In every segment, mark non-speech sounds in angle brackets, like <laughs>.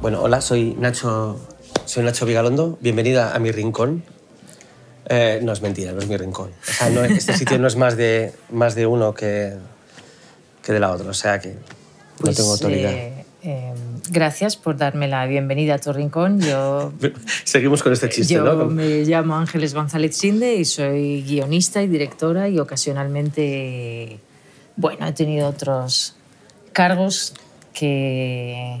Bueno, hola, soy Nacho, soy Nacho Vigalondo. Bienvenida a mi rincón. Eh, no es mentira, no es mi rincón. O este <laughs> sitio no es más de, más de uno que, que de la otra. O sea que no pues, tengo autoridad. Eh, em, Gracias por darme la bienvenida a tu rincón. Yo, <laughs> Seguimos con este chiste, yo me llamo Ángeles González Sinde y soy guionista y directora y ocasionalmente, bueno, he tenido otros cargos que,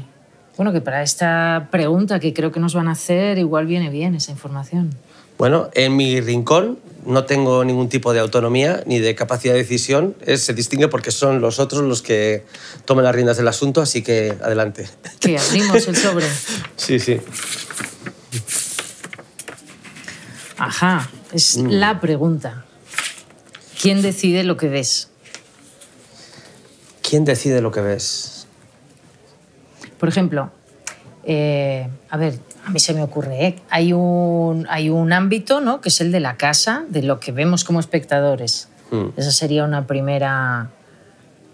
bueno, que para esta pregunta que creo que nos van a hacer igual viene bien esa información. Bueno, en mi rincón no tengo ningún tipo de autonomía ni de capacidad de decisión. Eh, se distingue porque son los otros los que toman las riendas del asunto, así que adelante. Que abrimos el sobre. <laughs> sí, sí. Ajá, es mm. la pregunta. ¿Quién decide lo que ves? ¿Quién decide lo que ves? Por ejemplo, eh, a ver, a mí se me ocurre, ¿eh? hay, un, hay un ámbito ¿no? que es el de la casa, de lo que vemos como espectadores. Hmm. Esa sería una primera,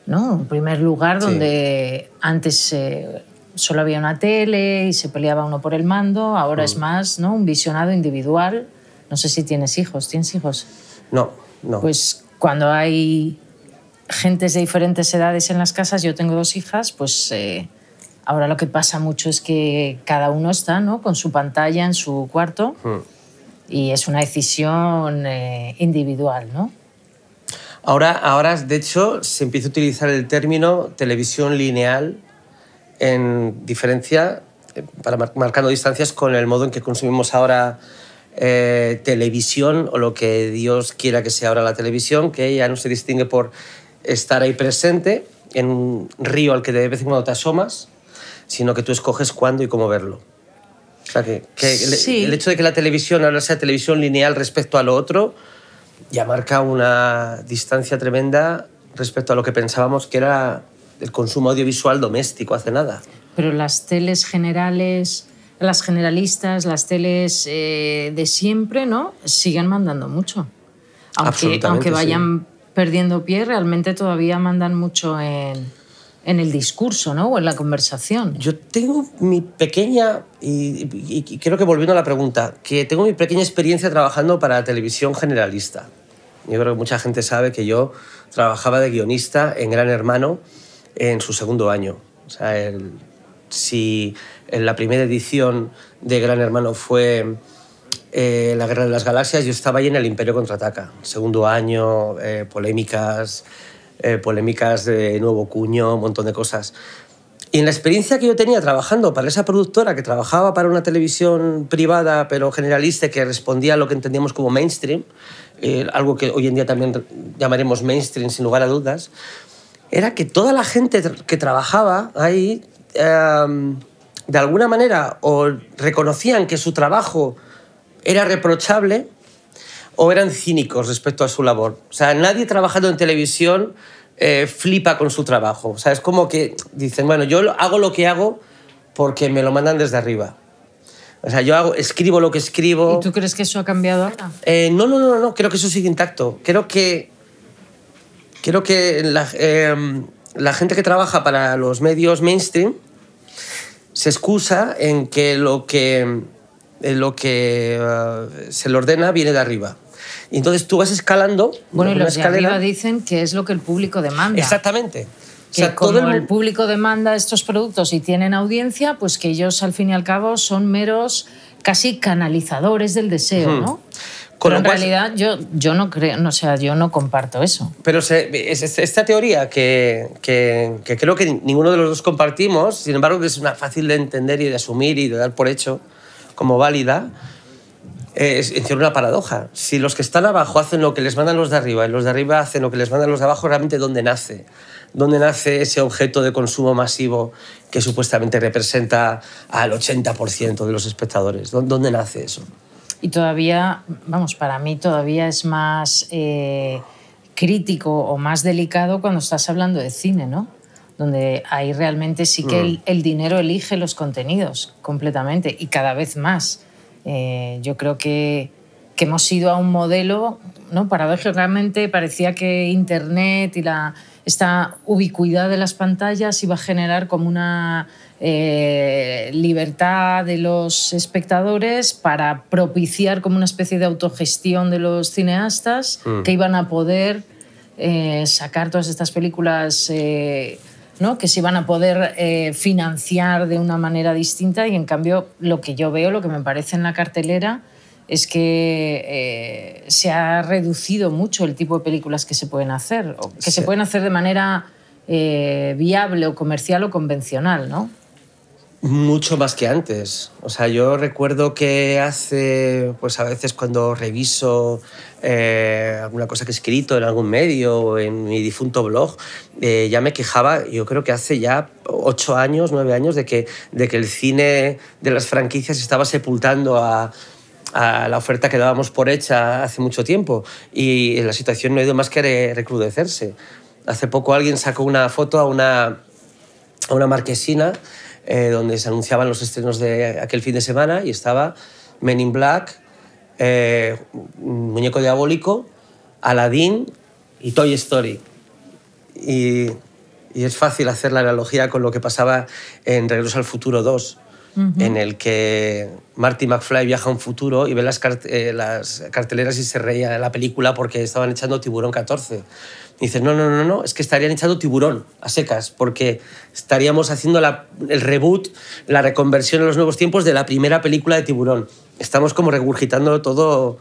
¿no? un primer lugar donde antes eh, solo había una tele y se peleaba uno por el mando, ahora es hmm. más ¿no? un visionado individual. No sé si tienes hijos, ¿tienes hijos? No, no. Pues cuando hay gentes de diferentes edades en las casas, yo tengo dos hijas, pues... Ahora lo que pasa mucho es que cada uno está ¿no? con su pantalla en su cuarto hmm. y es una decisión eh, individual, ¿no? Ahora, ahora, de hecho, se empieza a utilizar el término televisión lineal en diferencia, eh, para marcando distancias con el modo en que consumimos ahora eh, televisión o lo que Dios quiera que sea ahora la televisión, que ya no se distingue por estar ahí presente en un río al que de vez en cuando te asomas, sino que tú escoges cuándo y cómo verlo. O sea, que, el, hecho de que la televisión ahora sea televisión lineal respecto a lo otro ya marca una distancia tremenda respecto a lo que pensábamos que era el consumo audiovisual doméstico hace nada. Pero las teles generales, las generalistas, las teles eh, de siempre, ¿no? Siguen mandando mucho. Aunque, aunque vayan perdiendo pie, realmente todavía mandan mucho en en el discurso ¿no? o en la conversación. Yo tengo mi pequeña, y, creo que volviendo a la pregunta, que tengo mi pequeña experiencia trabajando para la televisión generalista. Yo creo que mucha gente sabe que yo trabajaba de guionista en Gran Hermano en su segundo año. O sea, si en la primera edición de Gran Hermano fue eh, La Guerra de las Galaxias, yo estaba ahí en el Imperio Contraataca. Segundo año, eh, polémicas, eh, polémicas de nuevo cuño, un montón de cosas. Y en la experiencia que yo tenía trabajando para esa productora que trabajaba para una televisión privada, pero generalista, que respondía a lo que entendíamos como mainstream, eh, algo que hoy en día también llamaremos mainstream sin lugar a dudas, era que toda la gente que trabajaba ahí, em, de alguna manera, o reconocían que su trabajo era reprochable o eran cínicos respecto a su labor. O sea, nadie trabajando en televisión eh, flipa con su trabajo. O sea, es como que dicen, bueno, yo hago lo que hago porque me lo mandan desde arriba. O sea, yo hago, escribo lo que escribo. ¿Y tú crees que eso ha cambiado ahora? Eh, no, no, no, no, creo que eso sigue intacto. Creo que, creo que la, em, gente que trabaja para los medios mainstream se excusa en que lo que, lo que eh, se le ordena viene de arriba. Y entonces tú vas escalando. Bueno, y los escalera. arriba dicen que es lo que el público demanda. Exactamente. Que como todo el... público demanda estos productos y tienen audiencia, pues que ellos al fin y al cabo son meros casi canalizadores del deseo, ¿no? Con la cual... en realidad yo, yo no creo, o sea, yo no comparto eso. Pero esta teoría que, que, creo que ninguno de los dos compartimos, sin embargo que es una fácil de entender y de asumir y de dar por hecho como válida, es, decir una paradoja. Si los que están abajo hacen lo que les mandan los de arriba y los de arriba hacen lo que les mandan los de abajo, realmente ¿dónde nace? ¿Dónde nace ese objeto de consumo masivo que supuestamente representa al 80% de los espectadores? ¿Dónde nace eso? Y todavía, vamos, para mí todavía es más eh, crítico o más delicado cuando estás hablando de cine, ¿no? donde ahí realmente sí que mm. el, dinero elige los contenidos completamente y cada vez más. Eh, yo creo que, hemos ido a un modelo, ¿no? paradójicamente parecía que Internet y la, esta ubicuidad de las pantallas iba a generar como una eh, libertad de los espectadores para propiciar como una especie de autogestión de los cineastas mm. que iban a poder eh, sacar todas estas películas que se iban a poder eh, financiar de una manera distinta y en cambio lo que yo veo, lo que me parece en la cartelera, es que eh, se ha reducido mucho el tipo de películas que se pueden hacer, que se pueden hacer de manera eh, viable o comercial o convencional, ¿no? Mucho más que antes. O sea, yo recuerdo que hace, pues a veces cuando reviso eh, alguna cosa que he escrito en algún medio o en mi difunto blog, eh, ya me quejaba, yo creo que hace ya ocho años, nueve años, de que, de que el cine de las franquicias estaba sepultando a, la oferta que dábamos por hecha hace mucho tiempo y la situación no ha ido más que a recrudecerse. Hace poco alguien sacó una foto a una, a una marquesina eh, donde se anunciaban los estrenos de aquel fin de semana y estaba Men in Black, eh, Muñeco Diabólico, Aladdin y Toy Story. Y, es fácil hacer la analogía con lo que pasaba en Regreso al Futuro 2. en el que Marty McFly viaja a un futuro y ve las, eh, las carteleras y se reía de la película porque estaban echando Tiburón 14. Y dices, no, no, no, no, es que estarían echando tiburón a secas, porque estaríamos haciendo el reboot, la reconversión en los nuevos tiempos de la primera película de tiburón. Estamos como regurgitando todo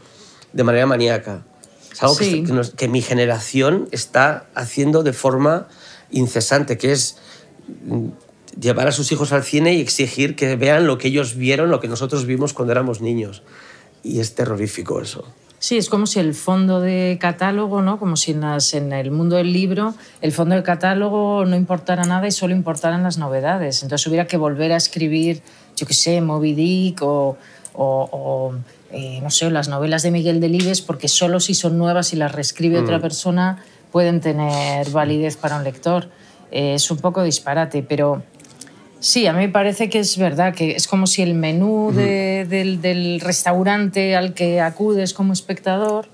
de manera maníaca. Es algo que, que, mi generación está haciendo de forma incesante, que es mm, llevar a sus hijos al cine y exigir que vean lo que ellos vieron, lo que nosotros vimos cuando éramos niños. Y es terrorífico eso. Sí, es como si el fondo de catálogo, ¿no? como si en, el mundo del libro el fondo de catálogo no importara nada y solo importaran las novedades. Entonces hubiera que volver a escribir, yo qué sé, Moby Dick o, eh, no sé, las novelas de Miguel Delibes, porque solo si son nuevas y las reescribe otra mm. persona pueden tener validez para un lector. Eh, es un poco disparate, pero Sí, a mí me parece que es verdad, que es como si el menú del, restaurante al que acudes como espectador,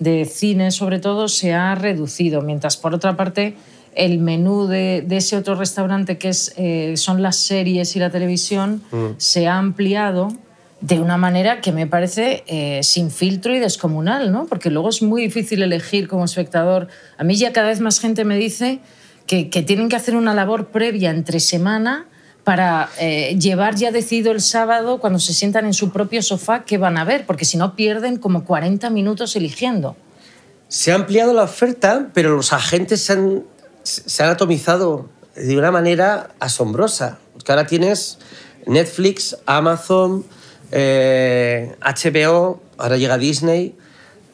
de cine sobre todo, se ha reducido, mientras por otra parte el menú de, ese otro restaurante que es, eh, son las series y la televisión se ha ampliado de una manera que me parece eh, sin filtro y descomunal, ¿no? Porque luego es muy difícil elegir como espectador. A mí ya cada vez más gente me dice que tienen que hacer una labor previa entre semana para eh, llevar ya decidido el sábado, cuando se sientan en su propio sofá, qué van a ver, porque si no pierden como 40 minutos eligiendo. Se ha ampliado la oferta, pero los agentes se han, atomizado de una manera asombrosa. ahora tienes Netflix, Amazon, HBO, eh, ahora llega Disney.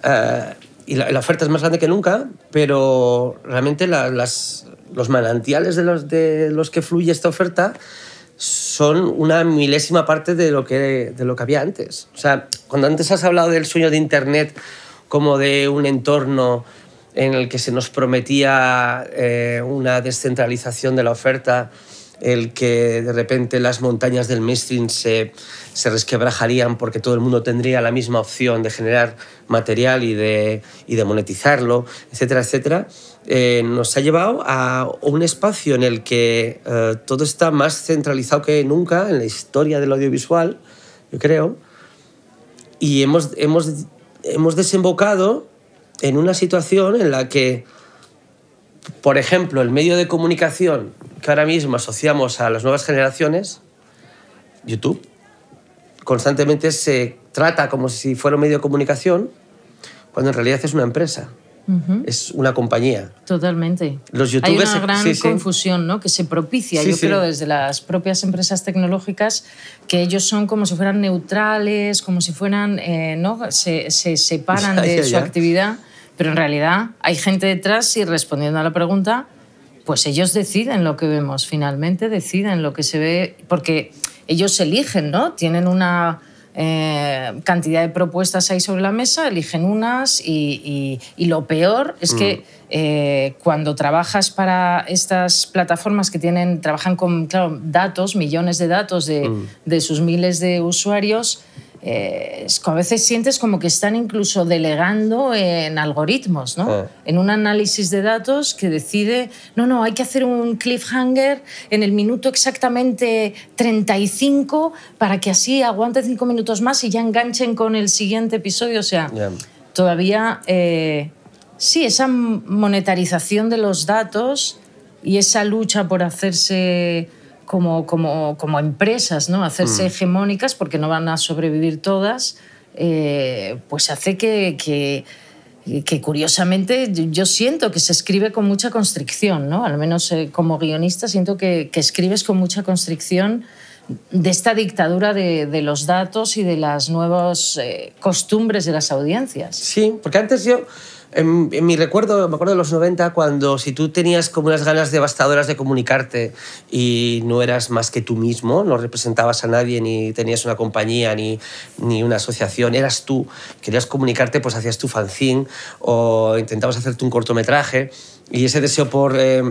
Eh, y la, oferta es más grande que nunca, pero realmente las, los manantiales de los, que fluye esta oferta son una milésima parte de lo, que, de lo que había antes. O sea, cuando antes has hablado del sueño de Internet como de un entorno en el que se nos prometía eh, una descentralización de la oferta, el que de repente las montañas del mainstream se, resquebrajarían porque todo el mundo tendría la misma opción de generar material y de, y de monetizarlo, etcétera, etcétera. Eh, nos ha llevado a un espacio en el que eh, todo está más centralizado que nunca en la historia del audiovisual, yo creo, y hemos desembocado en una situación en la que, por ejemplo, el medio de comunicación que ahora mismo asociamos a las nuevas generaciones, YouTube, constantemente se trata como si fuera un medio de comunicación, cuando en realidad es una empresa. Es una compañía. Totalmente. Los youtubers. Hay una gran confusión ¿no? que se propicia, yo creo, desde las propias empresas tecnológicas, que ellos son como si fueran neutrales, como si fueran. Eh, ¿no? se, separan <laughs> de su actividad, pero en realidad hay gente detrás y respondiendo a la pregunta, pues ellos deciden lo que vemos, finalmente deciden lo que se ve, porque ellos eligen, ¿no? Tienen una eh, cantidad de propuestas ahí sobre la mesa, eligen unas y, lo peor es que mm. eh, cuando trabajas para estas plataformas que tienen, trabajan con datos, millones de datos de, mm. de sus miles de usuarios, eh, es a veces sientes como que están incluso delegando en algoritmos, ¿no? Ah. En un análisis de datos que decide, no, no, hay que hacer un cliffhanger en el minuto exactamente 35 para que así aguante cinco minutos más y ya enganchen con el siguiente episodio. O sea, todavía eh, sí, esa monetarización de los datos y esa lucha por hacerse como, como, como empresas, ¿no? hacerse mm. hegemónicas porque no van a sobrevivir todas, eh, pues hace que, que, curiosamente yo siento que se escribe con mucha constricción, ¿no? al menos eh, como guionista siento que, que, escribes con mucha constricción de esta dictadura de, de los datos y de las nuevas eh, costumbres de las audiencias. Sí, porque antes yo en, mi recuerdo, me acuerdo de los 90, cuando si tú tenías como unas ganas devastadoras de comunicarte y no eras más que tú mismo, no representabas a nadie, ni tenías una compañía, ni, ni una asociación, eras tú, querías comunicarte, pues hacías tu fanzine o intentabas hacerte un cortometraje y ese deseo por... Eh,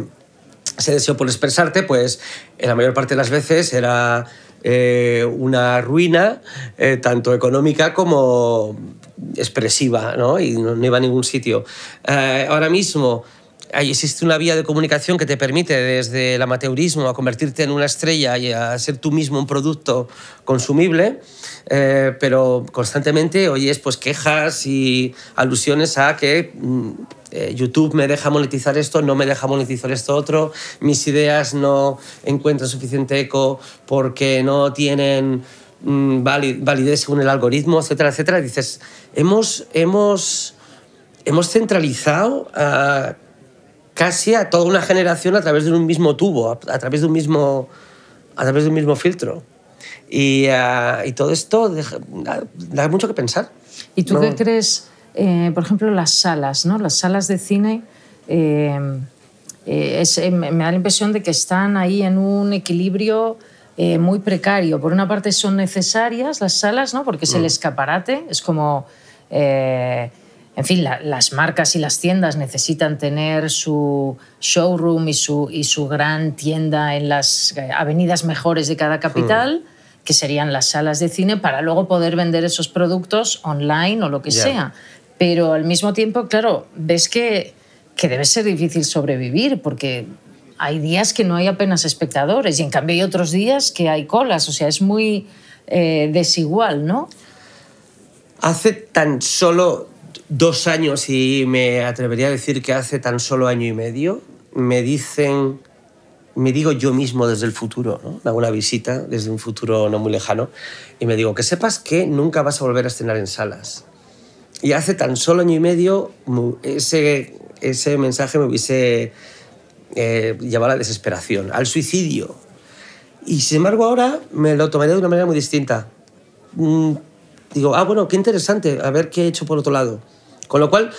ese deseo por expresarte, pues en la mayor parte de las veces era eh, una ruina eh, tanto económica como expresiva, Y no, no iba a ningún sitio. Eh, ahora mismo existe una vía de comunicación que te permite desde el amateurismo a convertirte en una estrella y a ser tú mismo un producto consumible, eh, pero constantemente oyes pues, quejas y alusiones a que mm, eh, YouTube me deja monetizar esto, no me deja monetizar esto otro, mis ideas no encuentran suficiente eco porque no tienen mm, validez según el algoritmo, etcétera, etcétera. Dices, hemos... hemos hemos centralizado casi a toda una generación a través de un mismo tubo, a, través de un mismo, a través de un mismo filtro. Y, ah, todo esto da, mucho que pensar. ¿Y tú qué crees, eh, por ejemplo, las salas, ¿no? las salas de cine? Eh, eh, me da la impresión de que están ahí en un equilibrio muy precario. Por una parte son necesarias las salas, ¿no? porque es el mm. escaparate, es como en fin, las marcas y las tiendas necesitan tener su showroom y su, y su gran tienda en las eh, avenidas mejores de cada capital, hmm. que serían las salas de cine, para luego poder vender esos productos online o lo que sea. Pero al mismo tiempo, claro, ves que, debe ser difícil sobrevivir porque hay días que no hay apenas espectadores y en cambio hay otros días que hay colas, o sea, es muy eh, desigual, ¿no? Hace tan solo dos años y me atrevería a decir que hace tan solo año y medio, me dicen, me digo yo mismo desde el futuro, ¿no? hago una visita desde un futuro no muy lejano, y me digo, que sepas que nunca vas a volver a estrenar en salas. Y hace tan solo año y medio ese, ese mensaje me hubiese eh, llevado a la desesperación, al suicidio. Y sin embargo ahora me lo tomaría de una manera muy distinta mm, digo, ah, bueno, qué interesante, a ver qué he hecho por otro lado. Con lo cual,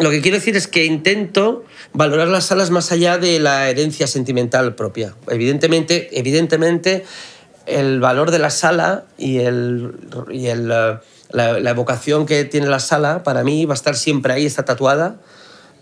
lo que quiero decir es que intento valorar las salas más allá de la herencia sentimental propia. Evidentemente, evidentemente el valor de la sala y, eh, la, la, evocación que tiene la sala para mí va a estar siempre ahí, está tatuada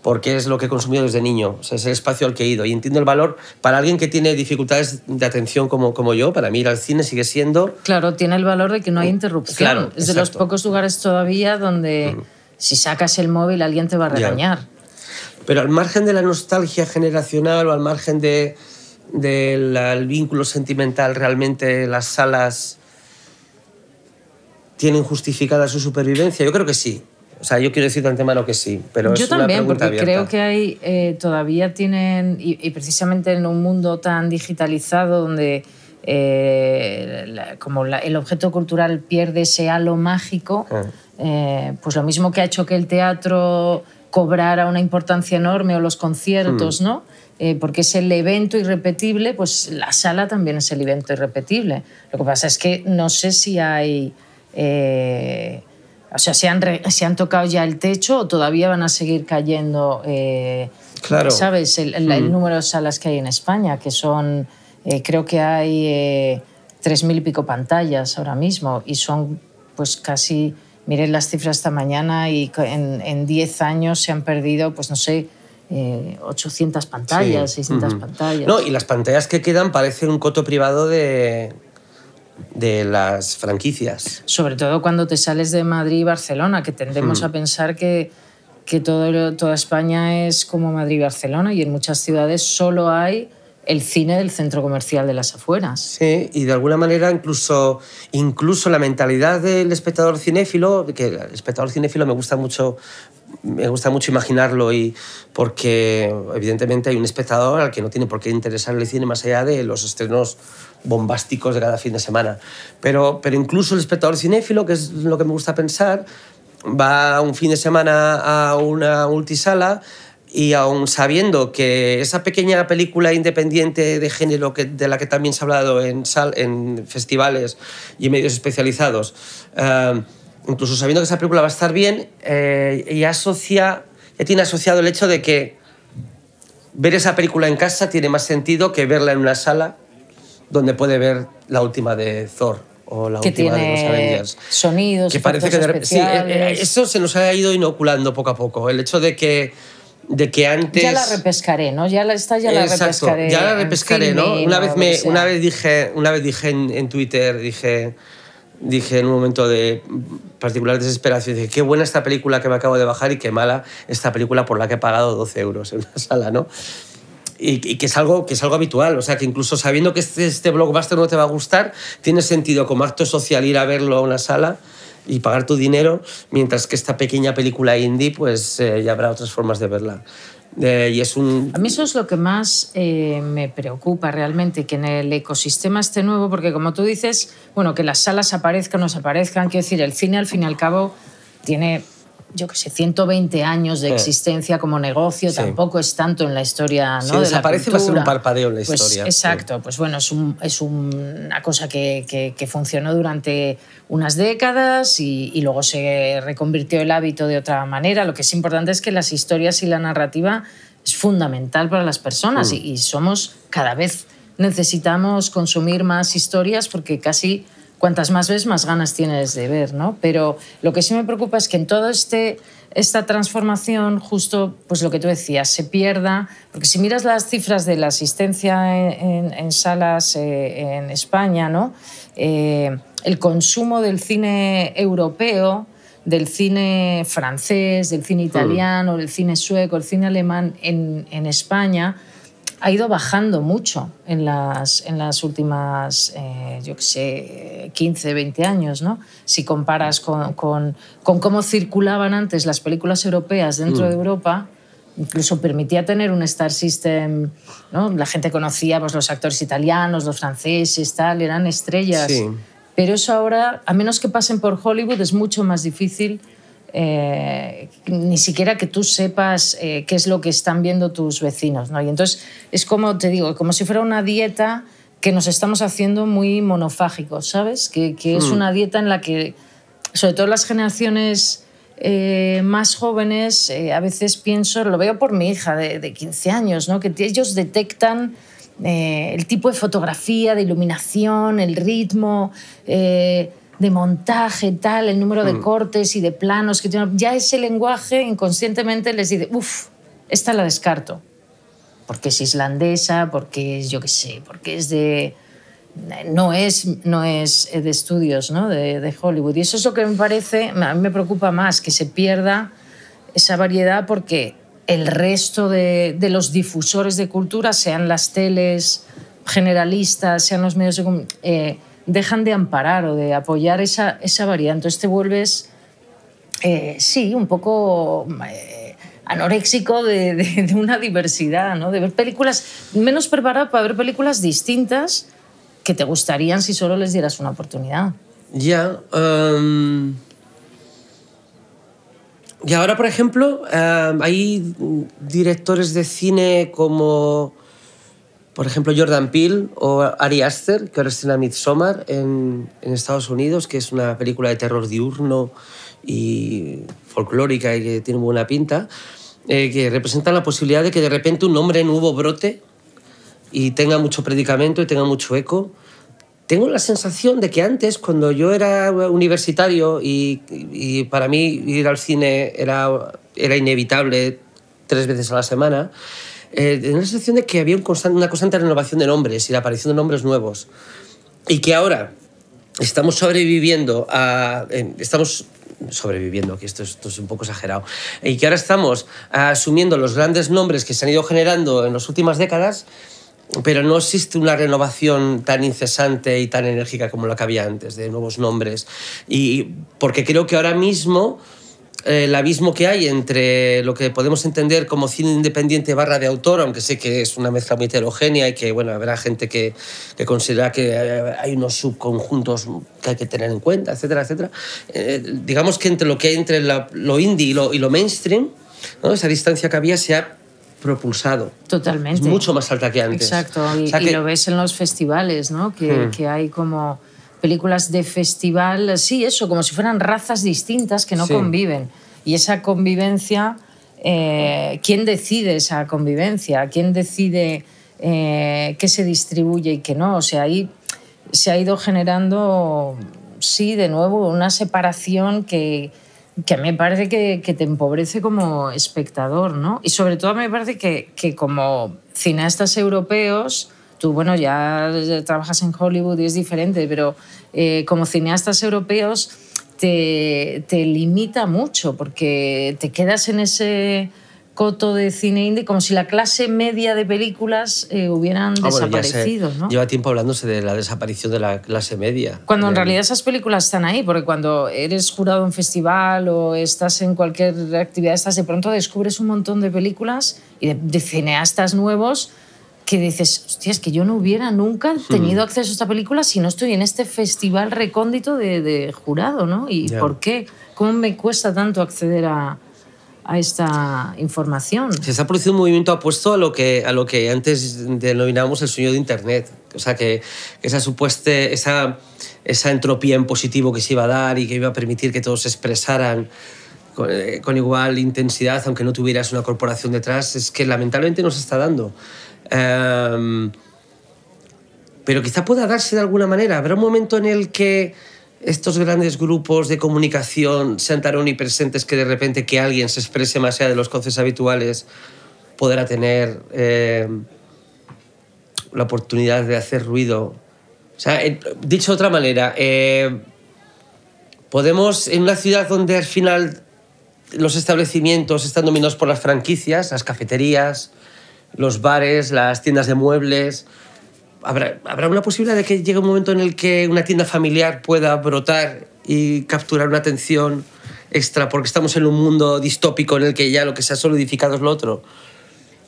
porque es lo que he consumido desde niño, es el espacio al que he ido y entiendo el valor para alguien que tiene dificultades de atención como, como yo, para mí ir al cine sigue siendo... Claro, tiene el valor de que no hay mm, interrupción. es de los pocos lugares todavía donde mm. si sacas el móvil alguien te va a regañar. Pero al margen de la nostalgia generacional o al margen del de, vínculo sentimental, realmente las salas tienen justificada su supervivencia? Yo creo que sí. O sea, yo quiero decir tema antemano que sí, pero yo es también, una pregunta porque creo que hay eh, todavía tienen y, precisamente en un mundo tan digitalizado donde eh, como el objeto cultural pierde ese halo mágico, ah. eh, pues lo mismo que ha hecho que el teatro cobrara una importancia enorme o los conciertos, hmm. ¿no? porque es el evento irrepetible, pues la sala también es el evento irrepetible. Lo que pasa es que no sé si hay o sea, ¿se han, ¿se han tocado ya el techo o todavía van a seguir cayendo, eh, ¿sabes? El, mm. número de salas que hay en España, que son, eh, creo que hay eh, tres mil y pico pantallas ahora mismo y son pues casi, miren las cifras esta mañana y en 10 años se han perdido, pues no sé, 800 pantallas, 600 pantallas. No, y las pantallas que quedan parecen un coto privado de, de las franquicias. Sobre todo cuando te sales de Madrid y Barcelona, que tendemos hmm. a pensar que, que todo, toda España es como Madrid y Barcelona y en muchas ciudades solo hay el cine del centro comercial de las afueras. Sí, y de alguna manera incluso, incluso la mentalidad del espectador cinéfilo, que el espectador cinéfilo me gusta mucho, me gusta mucho imaginarlo y porque evidentemente hay un espectador al que no tiene por qué interesarle el cine más allá de los estrenos bombásticos de cada fin de semana. Pero, pero incluso el espectador cinéfilo, que es lo que me gusta pensar, va un fin de semana a una multisala y aún sabiendo que esa pequeña película independiente de género que, de la que también se ha hablado en, en festivales y medios especializados, eh, incluso sabiendo que esa película va a estar bien, eh, asocia, ya tiene asociado el hecho de que ver esa película en casa tiene más sentido que verla en una sala donde puede ver la última de Thor o la última de los Avengers. Sonidos, que parece que sí, eh, eh, eso se nos ha ido inoculando poco a poco. El hecho de que de que antes ya la repescaré, ¿no? Ya la esta ya la Exacto, repescaré. Ya la repescaré, ¿no? Una vez me una vez dije una vez dije en, Twitter dije dije en un momento de particular desesperación, dije, qué buena esta película que me acabo de bajar y qué mala esta película por la que he pagado 12 euros en una sala, ¿no? y, que, es algo, que es algo habitual. O sea, que incluso sabiendo que este, este, blockbuster no te va a gustar, tiene sentido como acto social ir a verlo a una sala y pagar tu dinero, mientras que esta pequeña película indie, pues eh, ya habrá otras formas de verla. Eh, y es un... A mí eso es lo que más eh, me preocupa realmente, que en el ecosistema esté nuevo, porque como tú dices, bueno, que las salas aparezcan o no aparezcan, quiero decir, el cine al fin y al cabo tiene yo qué sé, 120 años de eh. existencia como negocio, tampoco es tanto en la historia. ¿no? Si desaparece, va a ser un parpadeo en la pues historia. Exacto, pues bueno, es, una cosa que, funcionó durante unas décadas y, luego se reconvirtió el hábito de otra manera. Lo que es importante es que las historias y la narrativa es fundamental para las personas mm. y, y somos cada vez necesitamos consumir más historias porque casi cuantas más ves, más ganas tienes de ver, ¿no? Pero lo que sí me preocupa es que en toda este, esta transformación, justo pues lo que tú decías, se pierda, porque si miras las cifras de la asistencia en, salas eh, en España, ¿no? Eh, el consumo del cine europeo, del cine francés, del cine mm. italiano, del cine sueco, el cine alemán en España, ha ido bajando mucho en las, en las últimas, eh, yo qué sé, 15, 20 años, ¿no? Si comparas con, con, con cómo circulaban antes las películas europeas dentro mm. de Europa, incluso permitía tener un star system, ¿no? La gente conocía pues, los actores italianos, los franceses, tal, eran estrellas. Pero eso ahora, a menos que pasen por Hollywood, es mucho más difícil eh, ni siquiera que tú sepas eh, qué es lo que están viendo tus vecinos. ¿no? Y entonces es como, te digo, como si fuera una dieta que nos estamos haciendo muy monofágicos, ¿sabes? Que, es mm. una dieta en la que, sobre todo las generaciones eh, más jóvenes, a veces pienso, lo veo por mi hija de, de 15 años, ¿no? que ellos detectan... el tipo de fotografía, de iluminación, el ritmo, de montaje, tal, el número de mm. cortes y de planos que tienen. Ya ese lenguaje inconscientemente les dice, uff, esta la descarto. Porque es islandesa, porque es, yo qué sé, porque es de. No es, no es de estudios ¿no? de, Hollywood. Y eso es lo que me parece, a mí me preocupa más, que se pierda esa variedad porque el resto de, los difusores de cultura, sean las teles generalistas, sean los medios de comunicación. Eh, dejan de amparar o de apoyar esa, esa variedad. Entonces te vuelves, eh, sí, un poco eh, anoréxico de, una diversidad, ¿no? de ver películas, menos preparado para ver películas distintas que te gustarían si solo les dieras una oportunidad. Ya. Em, y ahora, por ejemplo, em, hay directores de cine como por ejemplo, Jordan Peele o Ari Aster, que ahora estrena Midsommar en, en Estados Unidos, que es una película de terror diurno y folclórica y que tiene buena pinta, eh, que representan la posibilidad de que de repente un hombre nuevo brote y tenga mucho predicamento y tenga mucho eco. Tengo la sensación de que antes, cuando yo era universitario y, y para mí ir al cine era, era inevitable tres veces a la semana, eh, la sensación de que había un una constante renovación de nombres y la aparición de nombres nuevos. Y que ahora estamos sobreviviendo a... estamos sobreviviendo, que esto, esto, es un poco exagerado, y que ahora estamos asumiendo los grandes nombres que se han ido generando en las últimas décadas, pero no existe una renovación tan incesante y tan enérgica como la que había antes, de nuevos nombres. Y porque creo que ahora mismo eh, el abismo que hay entre lo que podemos entender como cine independiente barra de autor, aunque sé que es una mezcla muy heterogénea y que bueno, habrá gente que, considera que eh, hay unos subconjuntos que hay que tener en cuenta, etcétera, etcétera. Eh, digamos que entre lo que entre lo indie y lo, mainstream, ¿no? esa distancia que había se ha propulsado. Totalmente. mucho más alta que antes. Exacto, y, que... lo ves en los festivales, ¿no? que, hmm. que hay como películas de festival, sí, eso, como si fueran razas distintas que no conviven. Y esa convivencia, eh, ¿quién decide esa convivencia? ¿Quién decide eh, qué se distribuye y qué no? O sea, ahí se ha ido generando, sí, de nuevo, una separación que, que a mí me parece que, que, te empobrece como espectador, ¿no? Y sobre todo me parece que, que como cineastas europeos Tú, bueno, ya trabajas en Hollywood y es diferente, pero eh, como cineastas europeos te, limita mucho porque te quedas en ese coto de cine indie, como si la clase media de películas eh, hubieran ah, desaparecido. Lleva tiempo hablándose de la desaparición de la clase media. Cuando en realidad esas películas están ahí, porque cuando eres jurado en festival o estás en cualquier actividad, estás de pronto descubres un montón de películas y de cineastas nuevos que dices, hostia, es que yo no hubiera nunca hmm. tenido acceso a esta película si no estoy en este festival recóndito de, jurado, ¿no? ¿Y por qué? ¿Cómo me cuesta tanto acceder a, esta información? Se está producido un movimiento apuesto a lo que, a lo que antes denominábamos el sueño de Internet. O sea, que esa supuesta, esa, esa entropía en positivo que se iba a dar y que iba a permitir que todos se expresaran con eh, igual intensidad, aunque no tuvieras una corporación detrás, es que lamentablemente no se está dando. Em, pero quizá pueda darse de alguna manera. Habrá un momento en el que estos grandes grupos de comunicación sean tan presentes que de repente que alguien se exprese más allá de los cauces habituales podrá tener em, la oportunidad de hacer ruido. O sea, dicho de otra manera, em, podemos en una ciudad donde al final los establecimientos están dominados por las franquicias, las cafeterías, los bares, las tiendas de muebles. ¿Habrá, una posibilidad de que llegue un momento en el que una tienda familiar pueda brotar y capturar una atención extra porque estamos en un mundo distópico en el que ya lo que se ha solidificado es lo otro?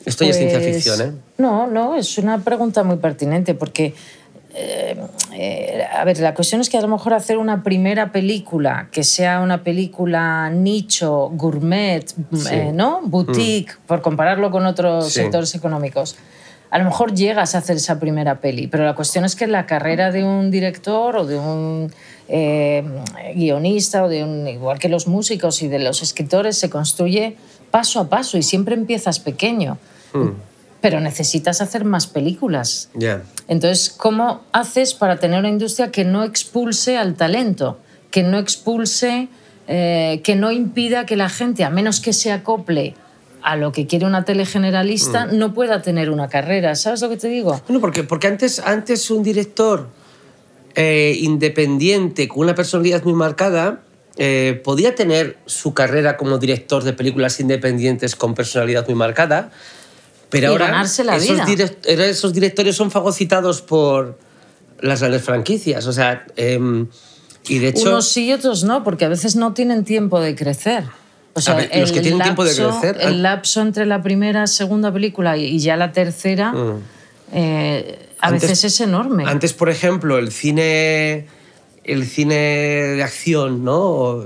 Esto ya es ciencia pues ficción, ¿eh? No, no, es una pregunta muy pertinente porque eh, a ver, la cuestión es que a lo mejor hacer una primera película que sea una película nicho, gourmet, eh, ¿no? Boutique, mm. por compararlo con otros sectores económicos. A lo mejor llegas a hacer esa primera peli, pero la cuestión es que la carrera de un director o de un eh, guionista o de un igual que los músicos y de los escritores se construye paso a paso y siempre empiezas pequeño. Mm pero necesitas hacer más películas. Entonces, ¿cómo haces para tener una industria que no expulse al talento, que no expulse, eh, que no impida que la gente, a menos que se acople a lo que quiere una telegeneralista, mm. no pueda tener una carrera? ¿Sabes lo que te digo? No, porque, porque antes, antes un director eh, independiente con una personalidad muy marcada, eh, podía tener su carrera como director de películas independientes con personalidad muy marcada, pero ahora esos, directores esos son fagocitados por las grandes franquicias. O sea, em, y de hecho... Unos sí y otros no, porque a veces no tienen tiempo de crecer. O los que tienen tiempo de crecer. El lapso entre la primera, segunda película y ya la tercera, mm. eh, a veces es enorme. Antes, por ejemplo, el cine, el cine de acción, no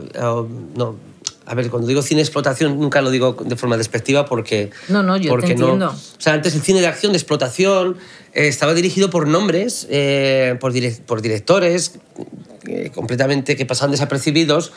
a ver, cuando digo cine de explotación nunca lo digo de forma despectiva porque... No, no, yo entiendo. o sea, antes el cine de acción, de explotación, eh, estaba dirigido por nombres, eh, por, directores eh, completamente que pasaban desapercibidos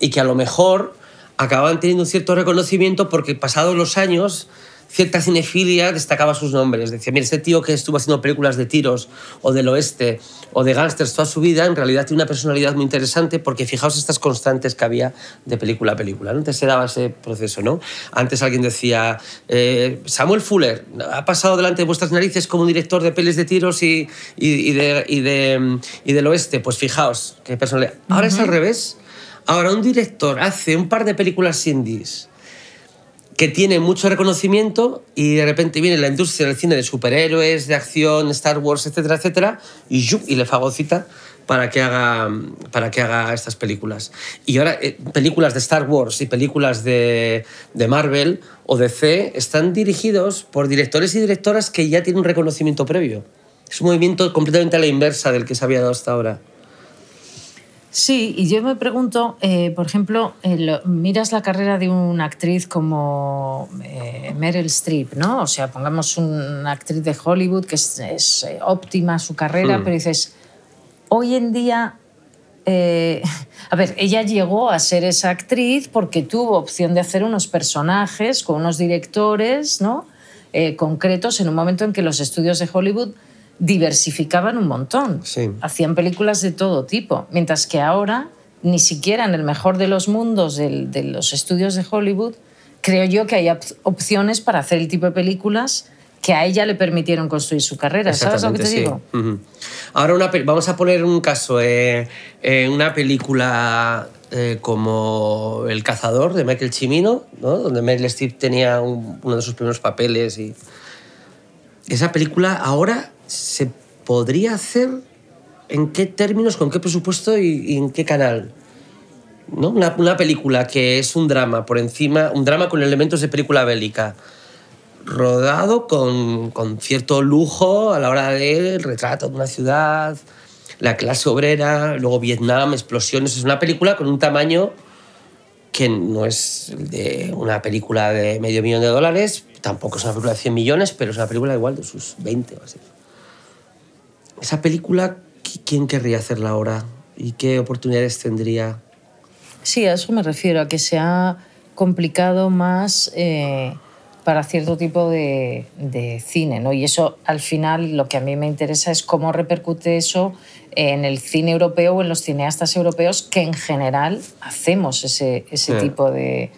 y que a lo mejor acababan teniendo un cierto reconocimiento porque pasados los años cierta cinefilia destacaba sus nombres. Decía, mira, este tío que estuvo haciendo películas de tiros o del oeste o de gángsters toda su vida, en realidad tiene una personalidad muy interesante porque fijaos estas constantes que había de película a película. Antes se daba ese proceso, ¿no? Antes alguien decía, eh, Samuel Fuller ha pasado delante de vuestras narices como un director de pelis de tiros y, y, de, del oeste. Pues fijaos, qué personalidad. Ahora es al revés. Ahora un director hace un par de películas indies que tiene mucho reconocimiento y de repente viene la industria del cine de superhéroes, de acción, Star Wars, etcétera, etcétera, y, y le fagocita para que, haga, para que haga estas películas. Y ahora, eh, películas de Star Wars y películas de, de Marvel o de DC están dirigidos por directores y directoras que ya tienen un reconocimiento previo. Es un movimiento completamente a la inversa del que se había dado hasta ahora. Sí, y yo me pregunto, eh, por ejemplo, eh, miras la carrera de una actriz como eh, Meryl Streep, ¿no? O sea, pongamos una actriz de Hollywood que es, óptima su carrera, hmm. pero dices, hoy en día <laughs> a ver, ella llegó a ser esa actriz porque tuvo opción de hacer unos personajes con unos directores ¿no? concretos en un momento en que los estudios de Hollywood diversificaban un montón. Hacían películas de todo tipo. Mientras que ahora, ni siquiera en el mejor de los mundos de los estudios de Hollywood, creo yo que hay opciones para hacer el tipo de películas que a ella le permitieron construir su carrera. ¿Sabes lo que te digo? Ahora vamos a poner un caso, eh, eh una película eh, como El cazador de Michael Cimino, donde Meryl Streep tenía uno de sus primeros papeles y esa película ahora se podría hacer en qué términos, con qué presupuesto y, en qué canal. ¿No? Una, película que es un drama por encima, un drama con elementos de película bélica, rodado con, con cierto lujo a la hora del retrato de una ciudad, la clase obrera, luego Vietnam, explosiones. Es una película con un tamaño que no es de una película de medio millón de dólares, tampoco es una película de 100 millones, pero es una película igual de sus 20 o así. Esa película, ¿quién querría hacerla ahora? ¿Y qué oportunidades tendría? Sí, a eso me refiero, a que se ha complicado más eh, para cierto tipo de, cine, ¿no? Y eso al final lo que a mí me interesa es cómo repercute eso en el cine europeo o en los cineastas europeos que en general hacemos ese, tipo de,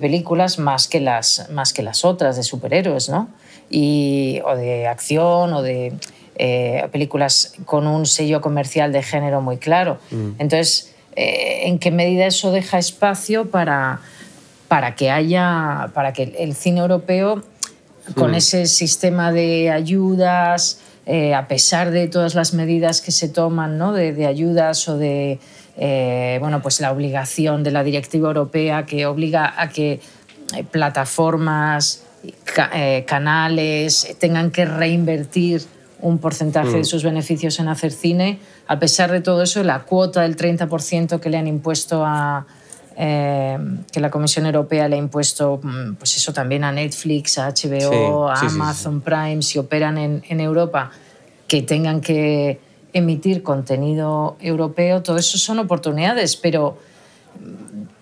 películas más que, las, más que las otras de superhéroes, ¿no? Y, o de acción o de eh, películas con un sello comercial de género muy claro. Mm. Entonces, eh, ¿en qué medida eso deja espacio para para que haya, para que el cine europeo, con mm. ese sistema de ayudas, eh, a pesar de todas las medidas que se toman, ¿no? de, ayudas o de eh, bueno, pues la obligación de la Directiva Europea que obliga a que eh, plataformas, canales tengan que reinvertir un porcentaje de mm. sus beneficios en hacer cine. A pesar de todo eso, la cuota del 30% que le han impuesto a, eh, que la Comisión Europea le ha impuesto, mm, pues eso también a Netflix, a HBO, a Amazon Prime, si operan en, Europa, que tengan que emitir contenido europeo, todo eso son oportunidades, pero,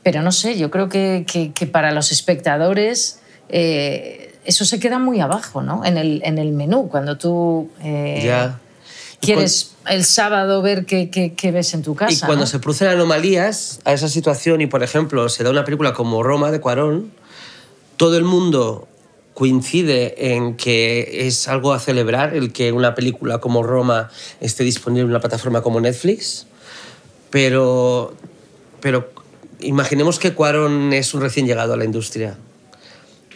pero no sé, yo creo que, para los espectadores eh, eso se queda muy abajo, ¿no? En el, en el menú, cuando tú... Eh, quieres el sábado ver qué, ves en tu casa. Y cuando se producen anomalías a esa situación y, por ejemplo, se da una película como Roma de Cuarón, todo el mundo coincide en que es algo a celebrar el que una película como Roma esté disponible en una plataforma como Netflix, pero, pero imaginemos que Cuarón es un recién llegado a la industria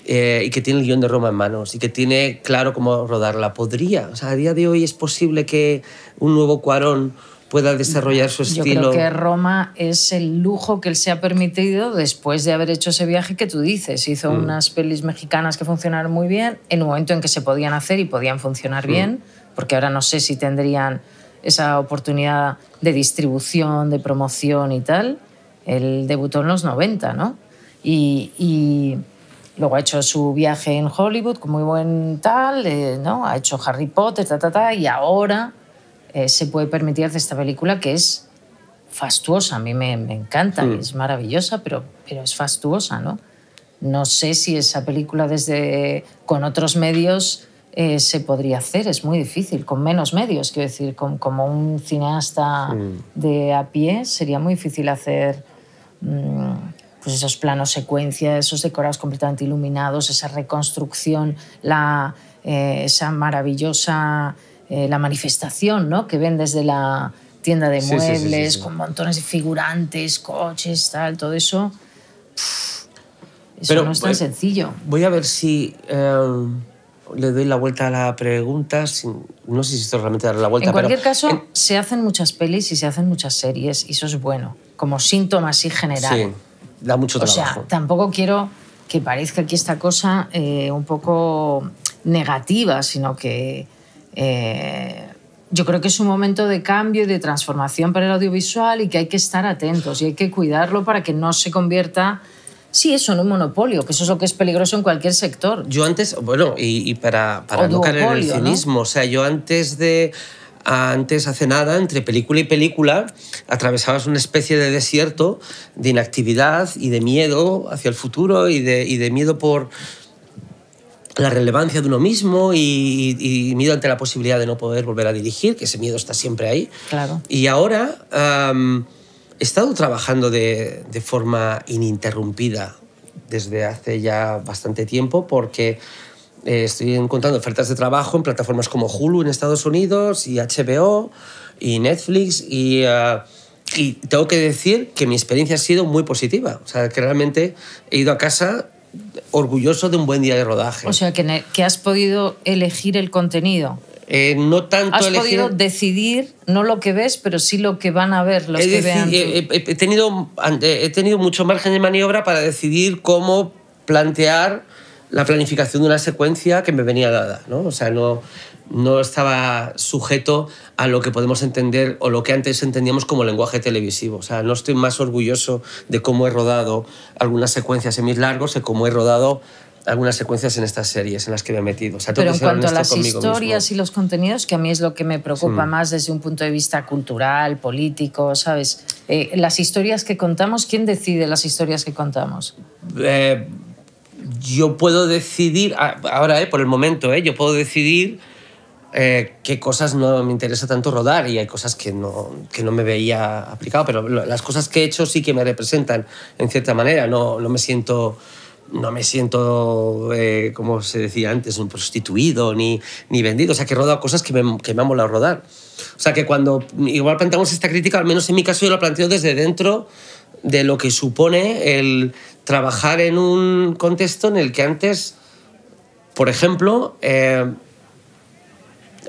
eh, y que tiene el guión de Roma en manos y que tiene claro cómo rodarla. Podría, o sea, a día de hoy es posible que un nuevo Cuarón pueda desarrollar su estilo. Yo creo que Roma es el lujo que él se ha permitido después de haber hecho ese viaje que tú dices. Hizo mm. unas pelis mexicanas que funcionaron muy bien en un momento en que se podían hacer y podían funcionar mm. bien, porque ahora no sé si tendrían esa oportunidad de distribución, de promoción y tal. Él debutó en los 90, ¿no? y Luego ha hecho su viaje en Hollywood, muy buen tal, eh, ¿no? Ha hecho Harry Potter, ta, ta, ta, y ahora eh, se puede permitir hacer esta película que es fastuosa. A mí me, encanta, mm. es maravillosa, pero, pero es fastuosa, ¿no? No sé si esa película desde con otros medios eh, se podría hacer, es muy difícil, con menos medios, quiero decir, con, como un cineasta de a pie sería muy difícil hacer... Mm, pues esos planos secuencia, esos decorados completamente iluminados, esa reconstrucción, la, eh, esa maravillosa eh, la manifestación que ven desde la tienda de muebles, con montones de figurantes, coches, tal, todo eso. eso no es tan sencillo. Voy a ver si eh, le doy la vuelta a la pregunta. no sé si esto realmente dar la vuelta. En cualquier caso, se hacen muchas pelis y se hacen muchas series, y eso es bueno, como síntoma así general da mucho trabajo. O sea, tampoco quiero que parezca aquí esta cosa eh, un poco negativa, sino que eh, yo creo que es un momento de cambio y de transformación para el audiovisual y que hay que estar atentos y hay que cuidarlo para que no se convierta sí eso en un monopolio, que eso es lo que es peligroso en cualquier sector. Yo antes, bueno, y, para, para no caer en el cinismo, o sea, yo antes de antes, hace nada, entre película y película, atravesabas una especie de desierto de inactividad y de miedo hacia el futuro y de, miedo por la relevancia de uno mismo y, miedo ante la posibilidad de no poder volver a dirigir, que ese miedo está siempre ahí. Claro. Y ahora he estado trabajando de forma ininterrumpida desde hace ya bastante tiempo porque eh, estoy encontrando ofertas de trabajo en plataformas como Hulu en Estados Unidos y HBO y Netflix y... Ah, y tengo que decir que mi experiencia ha sido muy positiva. O sea, que realmente he ido a casa orgulloso de un buen día de rodaje. O sea, que, has podido elegir el contenido. Eh, no tanto Has podido decidir no lo que ves, pero sí lo que van a ver los que vean. he, tenido, he tenido mucho margen de maniobra para decidir cómo plantear la planificación de una secuencia que me venía dada, ¿no? O sea, no, no estaba sujeto a lo que podemos entender o lo que antes entendíamos como lenguaje televisivo. O sea, no estoy más orgulloso de cómo he rodado algunas secuencias en mis largos que cómo he rodado algunas secuencias en estas series en las que me he metido. O sea, Pero en cuanto a las historias y los contenidos, que a mí es lo que me preocupa más desde un punto de vista cultural, político, ¿sabes? Eh, las historias que contamos, ¿quién decide las historias que contamos? Eh, yo puedo decidir, ah, ahora eh, por el momento, eh, yo puedo decidir eh, qué cosas no me interesa tanto rodar y hay cosas que no, que no me veía aplicado, pero las cosas que he hecho sí que me representan en cierta manera, no, no me siento... No me siento, eh, como se decía antes, un prostituido ni, ni vendido. O sea, que he rodado cosas que me, que me han molado rodar. O sea, que cuando igual planteamos esta crítica, al menos en mi caso yo la planteo desde dentro de lo que supone el, trabajar en un contexto en el que antes, por ejemplo, eh,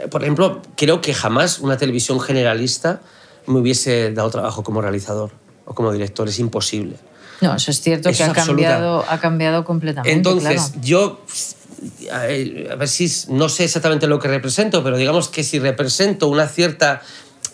por ejemplo, creo que jamás una televisión generalista me hubiese dado trabajo como realizador o como director, es imposible. No, eso es cierto que ha cambiado, ha cambiado, completamente. Entonces, yo, a ver si no sé exactamente lo que represento, pero digamos que si represento una cierta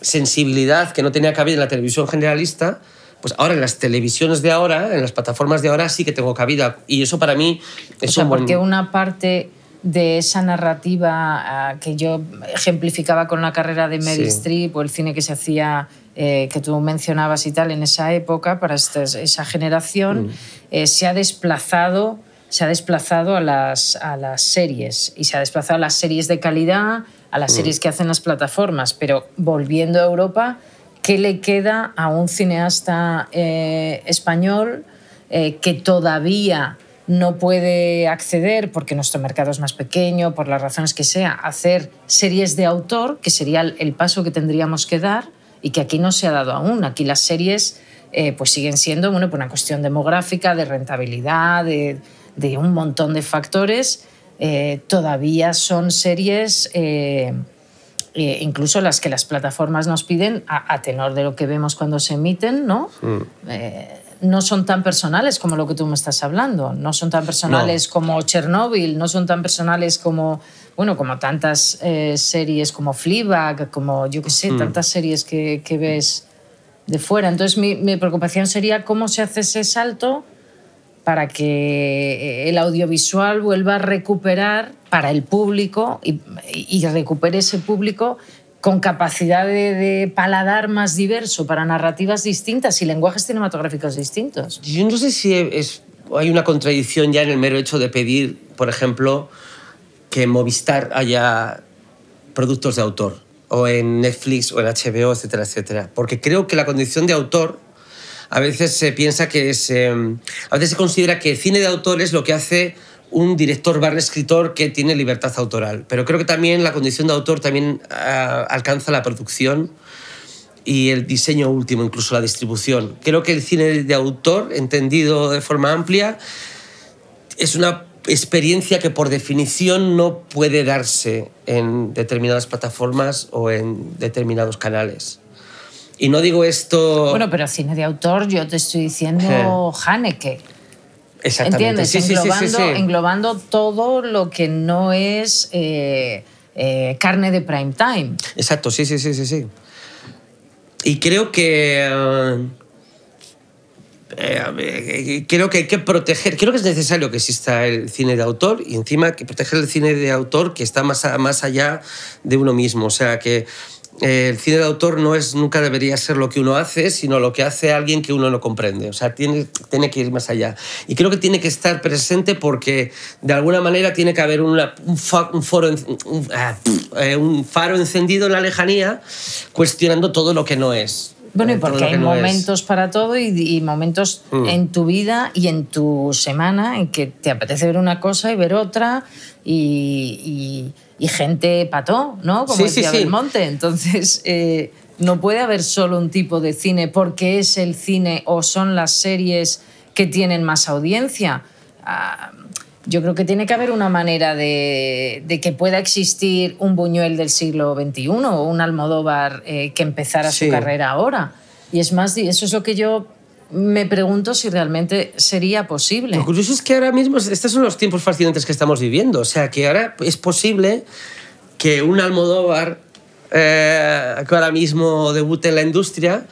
sensibilidad que no tenía cabida en la televisión generalista, pues ahora en las televisiones de ahora, en las plataformas de ahora, sí que tengo cabida. Y eso para mí es un porque una parte de esa narrativa ah, que yo ejemplificaba con la carrera de Meryl Streep o el cine que se hacía, eh, que tú mencionabas y tal, en esa época, para esta, esa generación, mm. eh, se ha desplazado se ha desplazado a las, a las series y se ha desplazado a las series de calidad, a las mm. series que hacen las plataformas, pero volviendo a Europa ¿Qué le queda a un cineasta eh, español eh, que todavía no puede acceder, porque nuestro mercado es más pequeño, por las razones que sea, a hacer series de autor, que sería el paso que tendríamos que dar y que aquí no se ha dado aún. Aquí las series eh, pues siguen siendo bueno, por una cuestión demográfica, de rentabilidad, de un montón de factores. todavía son series eh, incluso las que las plataformas nos piden a, tenor de lo que vemos cuando se emiten, ¿no? Hmm. Eh, no son tan personales como lo que tú me estás hablando, no son tan personales como Chernobyl, no son tan personales como, bueno, como tantas eh, series como Fleabag, como yo qué sé, hmm. tantas series que, ves de fuera. Entonces mi, preocupación sería cómo se hace ese salto para que el audiovisual vuelva a recuperar para el público y, y recupere ese público con capacidad de, paladar más diverso para narrativas distintas y lenguajes cinematográficos distintos. Yo no sé si es, hay una contradicción ya en el mero hecho de pedir, por ejemplo, que en Movistar haya productos de autor, o en Netflix, o en HBO, etcétera, etcétera. Porque creo que la condición de autor a veces se piensa que es... Em, a veces se considera que el cine de autor es lo que hace un director barra escritor que tiene libertad autoral. Pero creo que también la condición de autor también ah, alcanza la producción y el diseño último, incluso la distribución. Creo que el cine de autor, entendido de forma amplia, es una experiencia que por definición no puede darse en determinadas plataformas o en determinados canales. Y no digo esto... Bueno, pero cine de autor yo te estoy diciendo Haneke. Exactamente. ¿Entiendes? englobando, todo lo que no es eh, eh, carne de prime time. Exacto, sí, sí, sí, sí, sí. Y creo que. Eh, creo que hay que proteger, creo que es necesario que exista el cine de autor y encima que proteger el cine de autor que está más, más allá de uno mismo. O sea, que el cine de autor no es nunca debería ser lo que uno hace, sino lo que hace alguien que uno no comprende. O sea, tiene, tiene que ir más allá. Y creo que tiene que estar presente porque de alguna manera tiene que haber un, faro encendido en la lejanía cuestionando todo lo que no es. Bueno, y porque hay momentos para todo y, momentos mm. en tu vida y en tu semana en que te apetece ver una cosa y ver otra y, gente pató, ¿no? Como el decía Belmonte. Entonces, eh, no puede haber solo un tipo de cine porque es el cine o son las series que tienen más audiencia. Ah, yo creo que tiene que haber una manera de, que pueda existir un Buñuel del siglo XXI o un Almodóvar eh, que empezara su carrera ahora. Y es más, eso es lo que yo me pregunto si realmente sería posible. Lo curioso es que ahora mismo, estos son los tiempos fascinantes que estamos viviendo. O sea, que ahora es posible que un Almodóvar eh, que ahora mismo debute en la industria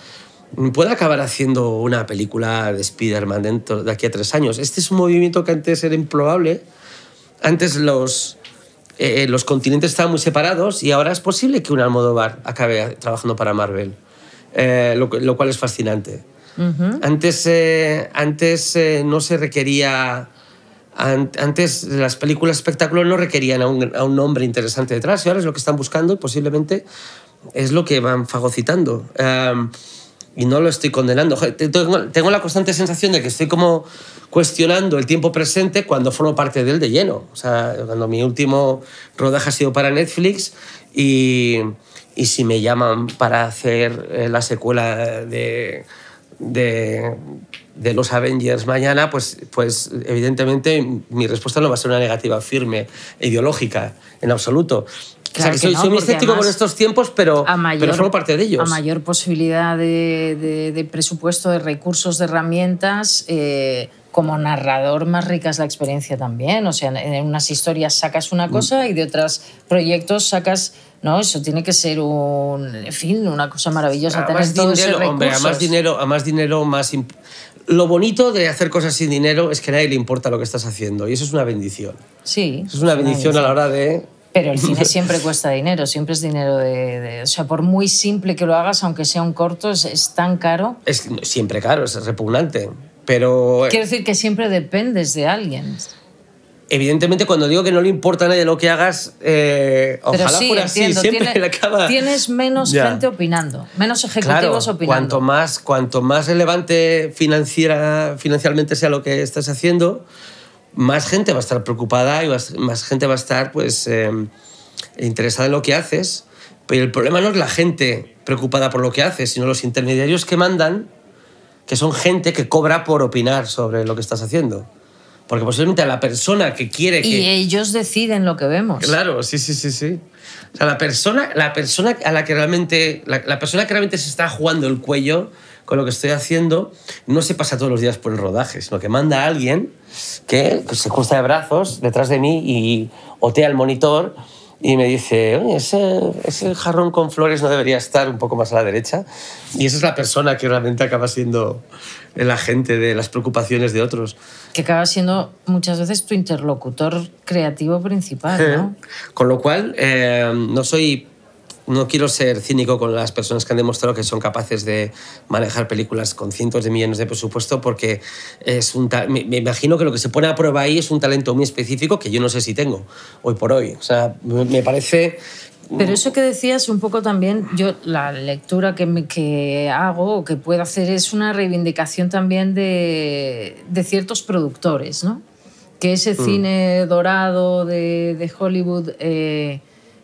¿Puede acabar haciendo una película de Spider-Man dentro de aquí a tres años. Este es un movimiento que antes era improbable. Antes los, eh, los continentes estaban muy separados y ahora es posible que un Almodóvar acabe trabajando para Marvel, eh, lo, cual es fascinante. Antes, eh, antes no se requería antes las películas espectáculo no requerían a un, a hombre interesante detrás y ahora es lo que están buscando y posiblemente es lo que van fagocitando. Em, y no lo estoy condenando. Tengo, la constante sensación de que estoy como cuestionando el tiempo presente cuando formo parte de él de lleno. O sea, cuando mi último rodaje ha sido para Netflix y, y si me llaman para hacer eh, la secuela de, de, los Avengers mañana, pues, pues evidentemente mi respuesta no va a ser una negativa firme, ideológica, en absoluto o sea, que, soy, muy escéptico con estos tiempos, pero, mayor, parte de ellos. A mayor posibilidad de, presupuesto, de recursos, de herramientas, eh, como narrador más rica es la experiencia también. O sea, en unas historias sacas una mm. cosa y de otros proyectos sacas... No, eso tiene que ser un, fin, una cosa maravillosa. A más dinero, hombre, a más dinero, a más dinero, más... Lo bonito de hacer cosas sin dinero es que a nadie le importa lo que estás haciendo y eso es una bendición. Sí. es una bendición a la hora de pero el cine siempre cuesta dinero, siempre es dinero de, O sea, por muy simple que lo hagas, aunque sea un corto, es, tan caro. Es siempre caro, es repugnante. Pero... Eh, Quiero decir que siempre dependes de alguien. Evidentemente, cuando digo que no le importa a nadie lo que hagas, eh, ojalá fuera así, siempre le acaba... Tienes menos gente opinando, menos ejecutivos claro, opinando. Cuanto más, cuanto más relevante financiera, financieramente sea lo que estás haciendo, más gente va a estar preocupada y más gente va a estar pues, eh, interesada en lo que haces. Pero el problema no es la gente preocupada por lo que haces, sino los intermediarios que mandan, que son gente que cobra por opinar sobre lo que estás haciendo. Porque posiblemente a la persona que quiere que... Y ellos deciden lo que vemos. Claro, sí, sí, sí, sí. O sea, la persona, la persona a la que realmente... la persona que realmente se está jugando el cuello con lo que estoy haciendo no se pasa todos los días por el rodaje, sino que manda a alguien que se cruza de brazos detrás de mí y otea el monitor y me dice, Oye, ese, jarrón con flores no debería estar un poco más a la derecha. Y esa es la persona que realmente acaba siendo el agente de las preocupaciones de otros. Que acaba siendo muchas veces tu interlocutor creativo principal, <laughs> Con lo cual, eh, no soy no quiero ser cínico con las personas que han demostrado que son capaces de manejar películas con cientos de millones de presupuesto porque es me, imagino que lo que se pone a prueba ahí es un talento muy específico que yo no sé si tengo hoy por hoy. O sea, me parece... Pero eso que decías un poco también, yo la lectura que, hago o que puedo hacer es una reivindicación también de, ciertos productores, ¿no? Que ese mm. cine dorado de, Hollywood... Eh,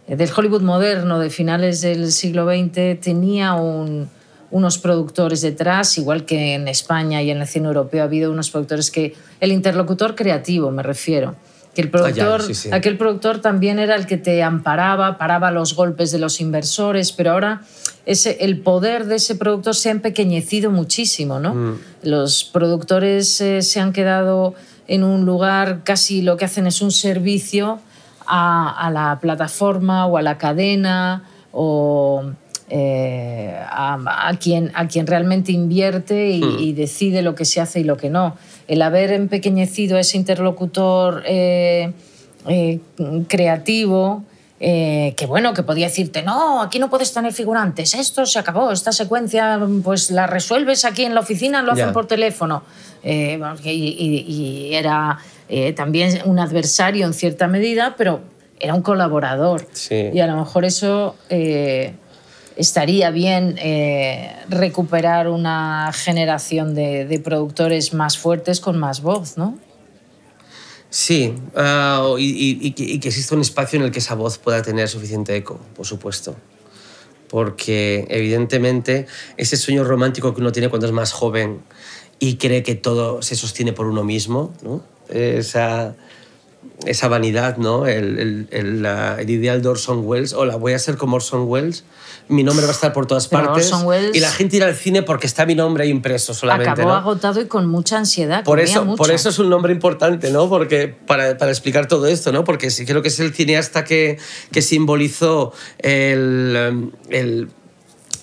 eh, del Hollywood moderno de finales del siglo XX tenía unos productores detrás, igual que en España y en el cine europeo ha habido unos productores que... El interlocutor creativo, me refiero. Que el ah, productor, aquel productor también era el que te amparaba, paraba los golpes de los inversores, pero ahora el poder de ese productor se ha empequeñecido muchísimo, ¿no? Mm. Los productores eh, se han quedado en un lugar, casi lo que hacen es un servicio a, la plataforma o a la cadena o eh, a, quien, a quien realmente invierte hmm. y, decide lo que se hace y lo que no. El haber empequeñecido a ese interlocutor eh, eh, creativo, que bueno, que podía decirte, no, aquí no puedes tener figurantes, esto se acabó, esta secuencia pues la resuelves aquí en la oficina, lo hacen por teléfono. y, era eh, también un adversario en cierta medida, pero era un colaborador. Y a lo mejor eso eh, estaría bien eh, recuperar una generación de, productores más fuertes con más voz, ¿no? Sí, ah, y, que, y, que, exista un espacio en el que esa voz pueda tener suficiente eco, por supuesto. Porque evidentemente ese sueño romántico que uno tiene cuando es más joven y cree que todo se sostiene por uno mismo, ¿no? esa, esa vanidad, ¿no? El, el, ideal de Orson Welles. Hola, oh, voy a ser como Orson Welles. Mi nombre va a estar por todas partes. Y la gente irá al cine porque está mi nombre ahí impreso solamente. Acabó agotado y con mucha ansiedad. Por eso, por eso es un nombre importante, ¿no? Porque, para, explicar todo esto, ¿no? Porque sí creo que es el cineasta que simbolizó el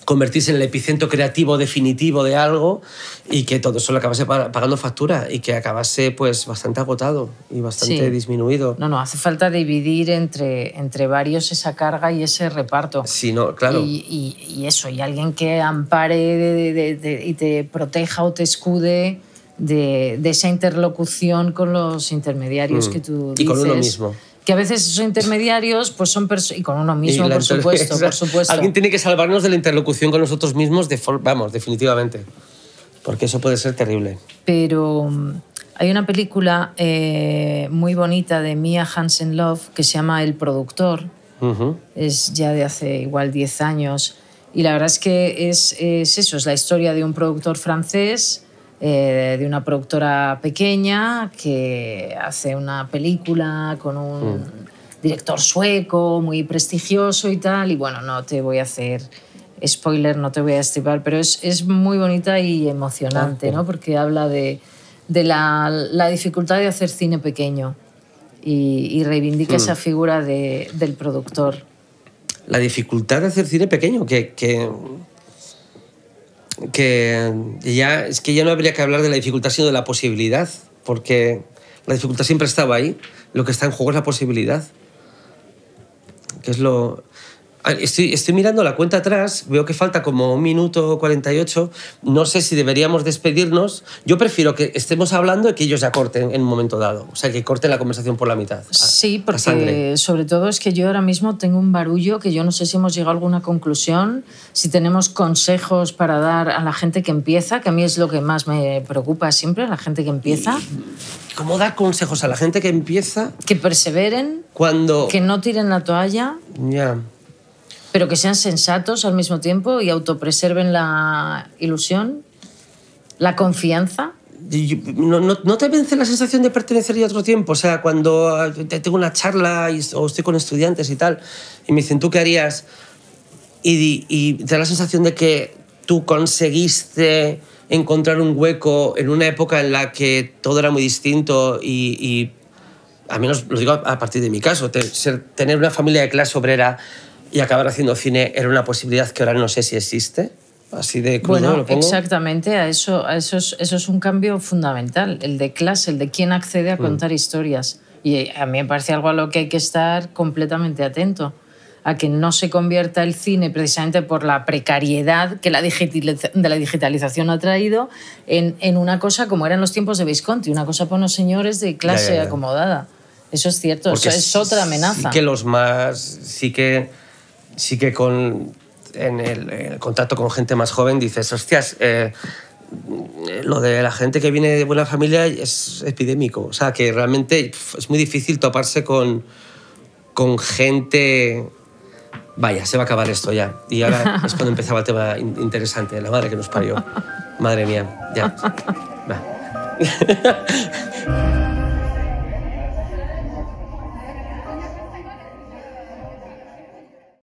convertirse en el epicentro creativo definitivo de algo y que todo eso acabase pagando factura y que acabase pues bastante agotado y bastante disminuido. No, no, hace falta dividir entre, entre varios esa carga y ese reparto. Sí, claro. Y, eso, y alguien que ampare y te proteja o te escude de, esa interlocución con los intermediarios mm. que tú dices. Y con uno mismo y a veces esos intermediarios pues son y con uno mismo, por supuesto, por supuesto. Alguien tiene que salvarnos de la interlocución con nosotros mismos, de vamos, definitivamente, porque eso puede ser terrible. Pero mm, hay una película eh, muy bonita de Mia Hansen Love que se llama El productor, es ya de hace igual 10 años, y la verdad es que es, es eso, es la historia de un productor francés eh, de una productora pequeña que hace una película con un mm. director sueco muy prestigioso y tal. Y bueno, no te voy a hacer spoiler, no te voy a estipar, pero es, muy bonita y emocionante, ah, ¿no? Porque habla de, la, la, dificultad de hacer cine pequeño y, reivindica mm. esa figura del productor. La dificultad de hacer cine pequeño, que, que que ya es que ya no habría que hablar de la dificultad sino de la posibilidad, porque la dificultad siempre estaba ahí, lo que está en juego es la posibilidad, que es lo, Ah, estoy, mirando la cuenta atrás, veo que falta como un minuto 48. No sé si deberíamos despedirnos. Yo prefiero que estemos hablando y que ellos ya corten en un momento dado. O sea, que corten la conversación por la mitad. sí, porque sobre todo es que yo ahora mismo tengo un barullo que yo no sé si hemos llegado a alguna conclusión, si tenemos consejos para dar a la gente que empieza, que a mí es lo que más me preocupa siempre, la gente que empieza. ¿Cómo dar consejos a la gente que empieza? Que perseveren. Cuando. Que no tiren la toalla. Ya pero que sean sensatos al mismo tiempo y autopreserven la ilusión, la confianza. No, no, no, te vence la sensación de pertenecer a otro tiempo. O sea, cuando ah, tengo una charla o estoy con estudiantes y tal, y me dicen, ¿tú qué harías? Y, te da la sensación de que tú conseguiste encontrar un hueco en una época en la que todo era muy distinto y, y a menos lo digo a partir de mi caso, tener una familia de clase obrera y acabar haciendo cine era una posibilidad que ahora no sé si existe. Así de crudo, bueno, lo pongo. exactamente, a eso, a eso, es, eso es un cambio fundamental, el de clase, el de quién accede a mm. contar historias. Y a mí me parece algo a lo que hay que estar completamente atento, a que no se convierta el cine precisamente por la precariedad que la digitalización ha traído en, una cosa como eran los tiempos de Visconti, una cosa por unos señores de clase acomodada. Eso es cierto, es otra amenaza. que los más, sí que sí que con, en, el, contacto con gente más joven dices, hostias, eh, eh, lo de la gente que viene de buena familia es epidémico. O sea, que realmente es muy difícil toparse con, con gente... Vaya, se va a acabar esto ya. Y ahora <laughs> es cuando empezaba el tema interesante, la madre que nos parió. Madre mía, ya. Va. <laughs>